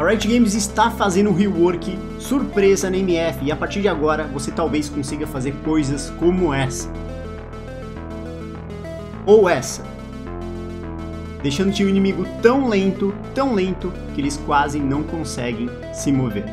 A Riot Games está fazendo um rework surpresa na MF e a partir de agora você talvez consiga fazer coisas como essa. Ou essa. Deixando o inimigo tão lento, tão lento, que eles quase não conseguem se mover.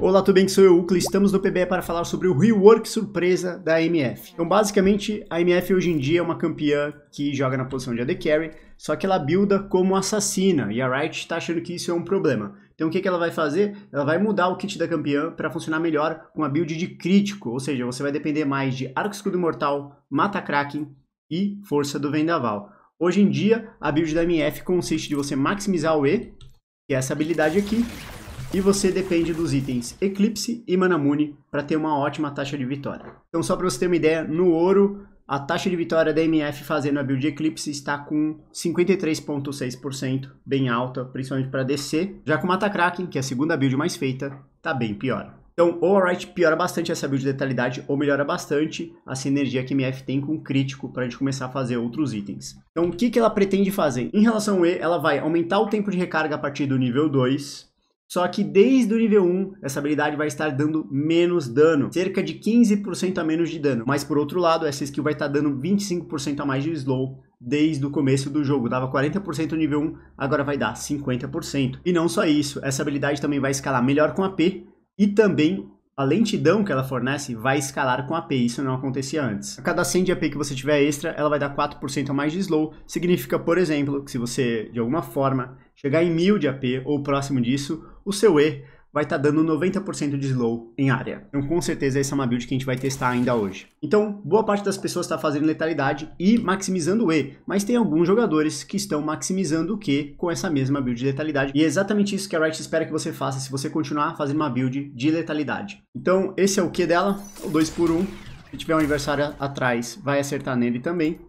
Olá, tudo bem? Sou eu, Ucle. Estamos no PBE para falar sobre o rework surpresa da MF. Então, basicamente, a MF hoje em dia é uma campeã que joga na posição de AD Carry, só que ela builda como assassina, e a Riot está achando que isso é um problema. Então, o que, que ela vai fazer? Ela vai mudar o kit da campeã para funcionar melhor com a build de crítico, ou seja, você vai depender mais de Arco Escudo Mortal, Mata Kraken e Força do Vendaval. Hoje em dia, a build da MF consiste de você maximizar o E, que é essa habilidade aqui, e você depende dos itens Eclipse e Manamune para ter uma ótima taxa de vitória. Então só para você ter uma ideia, no ouro a taxa de vitória da MF fazendo a build Eclipse está com 53,6%, bem alta, principalmente para DC. Já com o Mata que é a segunda build mais feita, está bem pior. Então, o Alright piora bastante essa build de letalidade, ou melhora bastante a sinergia que a MF tem com o crítico para a gente começar a fazer outros itens. Então, o que, que ela pretende fazer? Em relação ao E, ela vai aumentar o tempo de recarga a partir do nível 2, só que desde o nível 1, essa habilidade vai estar dando menos dano, cerca de 15% a menos de dano. Mas por outro lado, essa skill vai estar dando 25% a mais de slow desde o começo do jogo. Dava 40% no nível 1, agora vai dar 50%. E não só isso, essa habilidade também vai escalar melhor com AP e também a lentidão que ela fornece vai escalar com AP, isso não acontecia antes. A cada 100 de AP que você tiver extra, ela vai dar 4% a mais de slow, significa, por exemplo, que se você, de alguma forma, chegar em 1000 de AP ou próximo disso, o seu E vai estar tá dando 90% de slow em área. Então com certeza essa é uma build que a gente vai testar ainda hoje. Então boa parte das pessoas está fazendo letalidade e maximizando o E, mas tem alguns jogadores que estão maximizando o Q com essa mesma build de letalidade. E é exatamente isso que a Riot espera que você faça se você continuar fazendo uma build de letalidade. Então esse é o Q dela, o 2 por 1 se tiver um adversário atrás, vai acertar nele também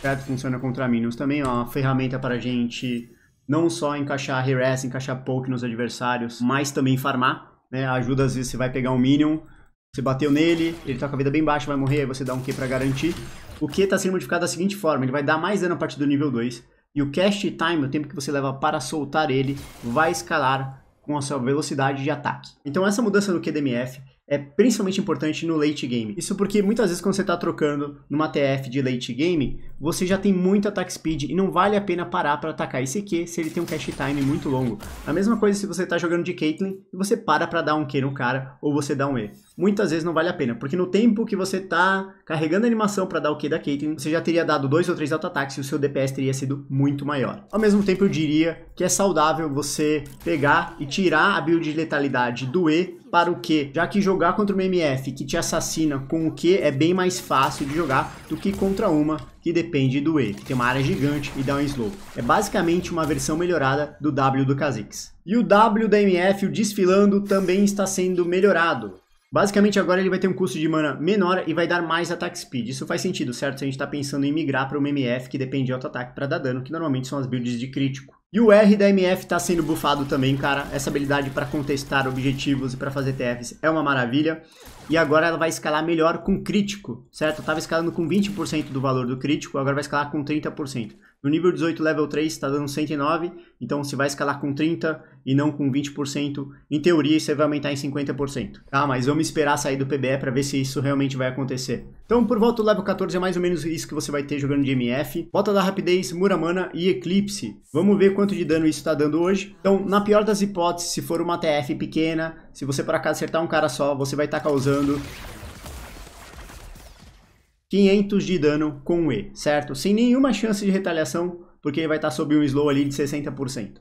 certo? Funciona contra Minions também, é uma ferramenta para a gente não só encaixar harass, encaixar poke nos adversários, mas também farmar, né? Ajuda, às vezes você vai pegar um Minion, você bateu nele, ele tá com a vida bem baixa, vai morrer, aí você dá um Q para garantir. O Q tá sendo modificado da seguinte forma, ele vai dar mais dano a partir do nível 2, e o cast time, o tempo que você leva para soltar ele, vai escalar com a sua velocidade de ataque. Então essa mudança no QDMF é principalmente importante no late game. Isso porque muitas vezes quando você está trocando numa TF de late game, você já tem muito attack speed e não vale a pena parar para atacar esse Q se ele tem um cash time muito longo. A mesma coisa se você está jogando de Caitlyn e você para para dar um Q no cara ou você dá um E. Muitas vezes não vale a pena, porque no tempo que você está carregando a animação para dar o Q da Caitlyn, você já teria dado dois ou três auto-ataques e o seu DPS teria sido muito maior. Ao mesmo tempo eu diria que é saudável você pegar e tirar a build de letalidade do E para o Q, já que jogar contra uma MF que te assassina com o Q é bem mais fácil de jogar do que contra uma que depende do E, que tem uma área gigante e dá um slow. É basicamente uma versão melhorada do W do Kha'Zix. E o W da MF, o desfilando, também está sendo melhorado. Basicamente agora ele vai ter um custo de mana menor e vai dar mais ataque speed. Isso faz sentido, certo? Se a gente está pensando em migrar para uma MF que depende de auto-ataque para dar dano, que normalmente são as builds de crítico. E o R da MF está sendo bufado também, cara. Essa habilidade para contestar objetivos e para fazer TFs é uma maravilha. E agora ela vai escalar melhor com crítico, certo? Eu tava escalando com 20% do valor do crítico, agora vai escalar com 30%. No nível 18, level 3, está dando 109, então se vai escalar com 30 e não com 20%, em teoria isso vai aumentar em 50%. Tá, mas vamos esperar sair do PBE para ver se isso realmente vai acontecer. Então, por volta do level 14 é mais ou menos isso que você vai ter jogando de MF. Bota da Rapidez, Muramana e Eclipse. Vamos ver quanto de dano isso está dando hoje. Então, na pior das hipóteses, se for uma TF pequena, se você por acaso acertar um cara só, você vai estar tá causando 500 de dano com o E, certo? Sem nenhuma chance de retaliação, porque ele vai estar sob um slow ali de 60%.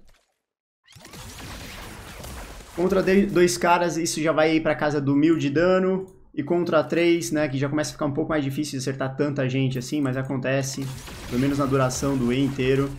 Contra dois caras, isso já vai ir para casa do 1000 de dano. E contra três, né, que já começa a ficar um pouco mais difícil de acertar tanta gente assim, mas acontece, pelo menos na duração do E inteiro.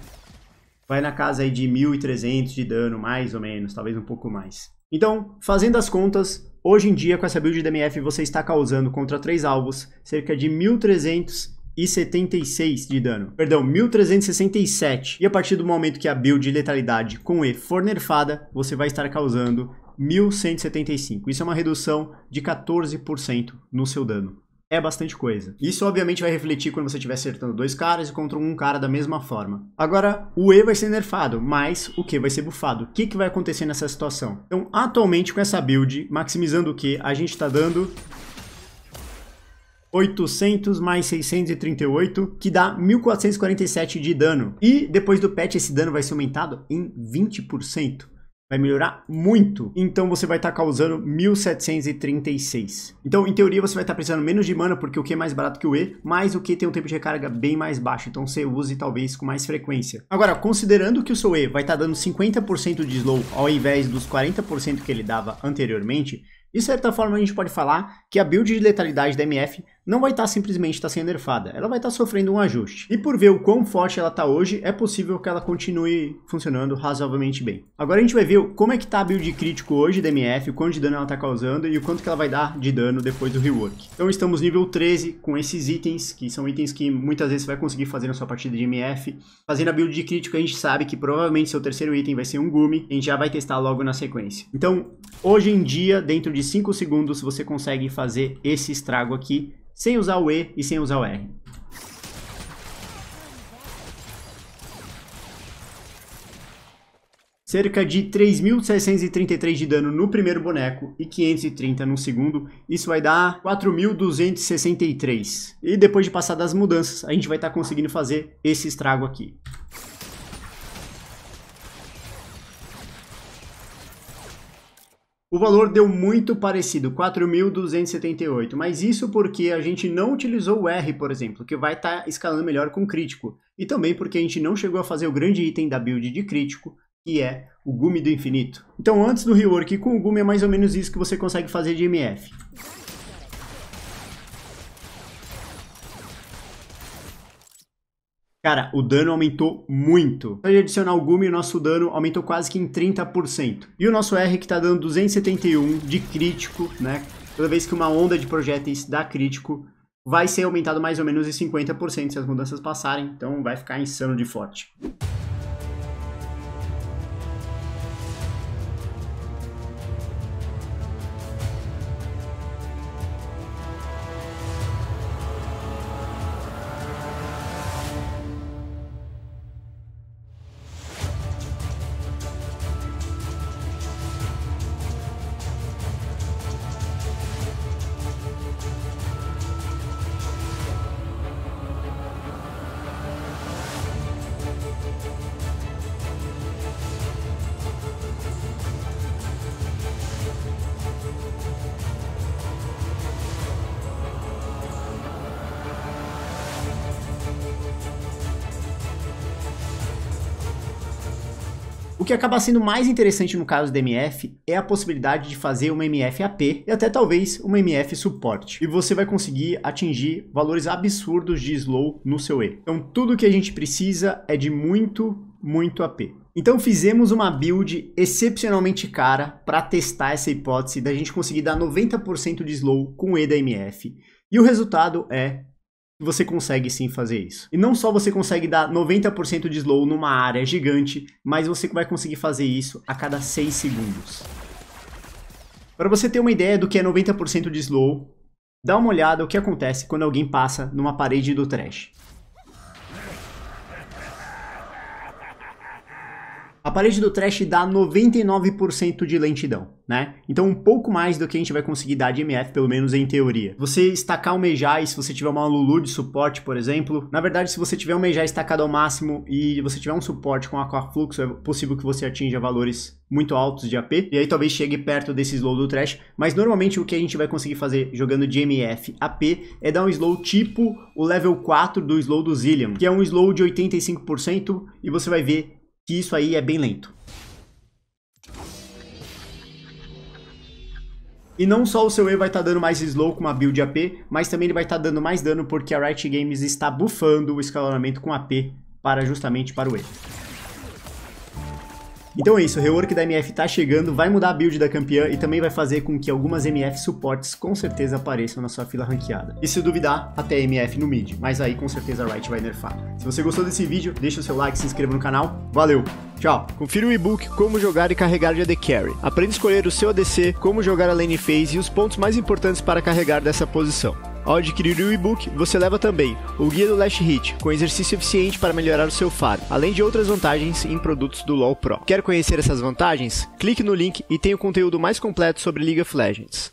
Vai na casa aí de 1300 de dano, mais ou menos, talvez um pouco mais. Então, fazendo as contas, Hoje em dia, com essa build de DMF, você está causando contra três alvos cerca de 1.376 de dano. Perdão, 1.367. E a partir do momento que a build de letalidade com E for nerfada, você vai estar causando 1.175. Isso é uma redução de 14% no seu dano é bastante coisa. Isso obviamente vai refletir quando você estiver acertando dois caras e contra um cara da mesma forma. Agora, o E vai ser nerfado, mas o Q vai ser bufado. O que, que vai acontecer nessa situação? Então, atualmente com essa build, maximizando o Q, a gente está dando 800 mais 638, que dá 1447 de dano. E depois do patch esse dano vai ser aumentado em 20% vai melhorar muito. Então você vai estar tá causando 1736. Então, em teoria, você vai estar tá precisando menos de mana, porque o Q é mais barato que o E, mas o Q tem um tempo de recarga bem mais baixo, então você use talvez com mais frequência. Agora, considerando que o seu E vai estar tá dando 50% de slow ao invés dos 40% que ele dava anteriormente, de certa forma a gente pode falar que a build de letalidade da MF não vai estar tá simplesmente tá sendo nerfada, ela vai estar tá sofrendo um ajuste. E por ver o quão forte ela está hoje, é possível que ela continue funcionando razoavelmente bem. Agora a gente vai ver como é que está a build crítico hoje da MF, o quanto de dano ela está causando e o quanto que ela vai dar de dano depois do rework. Então estamos nível 13 com esses itens, que são itens que muitas vezes você vai conseguir fazer na sua partida de MF. Fazendo a build de crítico a gente sabe que provavelmente seu terceiro item vai ser um Gumi, a gente já vai testar logo na sequência. Então hoje em dia, dentro de 5 segundos, você consegue fazer esse estrago aqui, sem usar o E e sem usar o R. Cerca de 3.633 de dano no primeiro boneco e 530 no segundo. Isso vai dar 4.263. E depois de passar das mudanças, a gente vai estar tá conseguindo fazer esse estrago aqui. O valor deu muito parecido, 4.278, mas isso porque a gente não utilizou o R, por exemplo, que vai estar tá escalando melhor com crítico, e também porque a gente não chegou a fazer o grande item da build de crítico, que é o Gume do Infinito. Então antes do rework com o Gume é mais ou menos isso que você consegue fazer de MF. Cara, o dano aumentou muito. Só de adicionar o Gumi, o nosso dano aumentou quase que em 30%. E o nosso R que tá dando 271 de crítico, né? Toda vez que uma onda de projéteis dá crítico, vai ser aumentado mais ou menos em 50% se as mudanças passarem. Então vai ficar insano de forte. O que acaba sendo mais interessante no caso de MF é a possibilidade de fazer uma MF AP e até talvez uma MF suporte. E você vai conseguir atingir valores absurdos de slow no seu E. Então tudo que a gente precisa é de muito, muito AP. Então fizemos uma build excepcionalmente cara para testar essa hipótese da gente conseguir dar 90% de slow com E da MF. E o resultado é você consegue sim fazer isso. E não só você consegue dar 90% de slow numa área gigante, mas você vai conseguir fazer isso a cada 6 segundos. Para você ter uma ideia do que é 90% de slow, dá uma olhada o que acontece quando alguém passa numa parede do trash. A parede do trash dá 99% de lentidão, né? Então um pouco mais do que a gente vai conseguir dar de MF, pelo menos em teoria. Você estacar o Mejai, se você tiver uma Lulu de suporte, por exemplo, na verdade se você tiver um Mejai estacado ao máximo e você tiver um suporte com Aquaflux, é possível que você atinja valores muito altos de AP, e aí talvez chegue perto desse slow do trash, mas normalmente o que a gente vai conseguir fazer jogando de MF AP é dar um slow tipo o level 4 do slow do Zillion, que é um slow de 85% e você vai ver que isso aí é bem lento. E não só o seu E vai estar tá dando mais slow com uma build AP, mas também ele vai estar tá dando mais dano porque a Riot Games está bufando o escalonamento com AP para justamente para o E. Então é isso, o rework da MF tá chegando, vai mudar a build da campeã e também vai fazer com que algumas MF suportes com certeza apareçam na sua fila ranqueada. E se duvidar, até MF no mid, mas aí com certeza a Riot vai nerfar. Se você gostou desse vídeo, deixa o seu like, se inscreva no canal, valeu, tchau! Confira o e-book Como Jogar e Carregar de AD Carry. Aprenda a escolher o seu ADC, como jogar a lane phase e os pontos mais importantes para carregar dessa posição. Ao adquirir o e-book, você leva também o guia do Last Hit, com exercício eficiente para melhorar o seu faro, além de outras vantagens em produtos do LoL Pro. Quer conhecer essas vantagens? Clique no link e tem o conteúdo mais completo sobre League of Legends.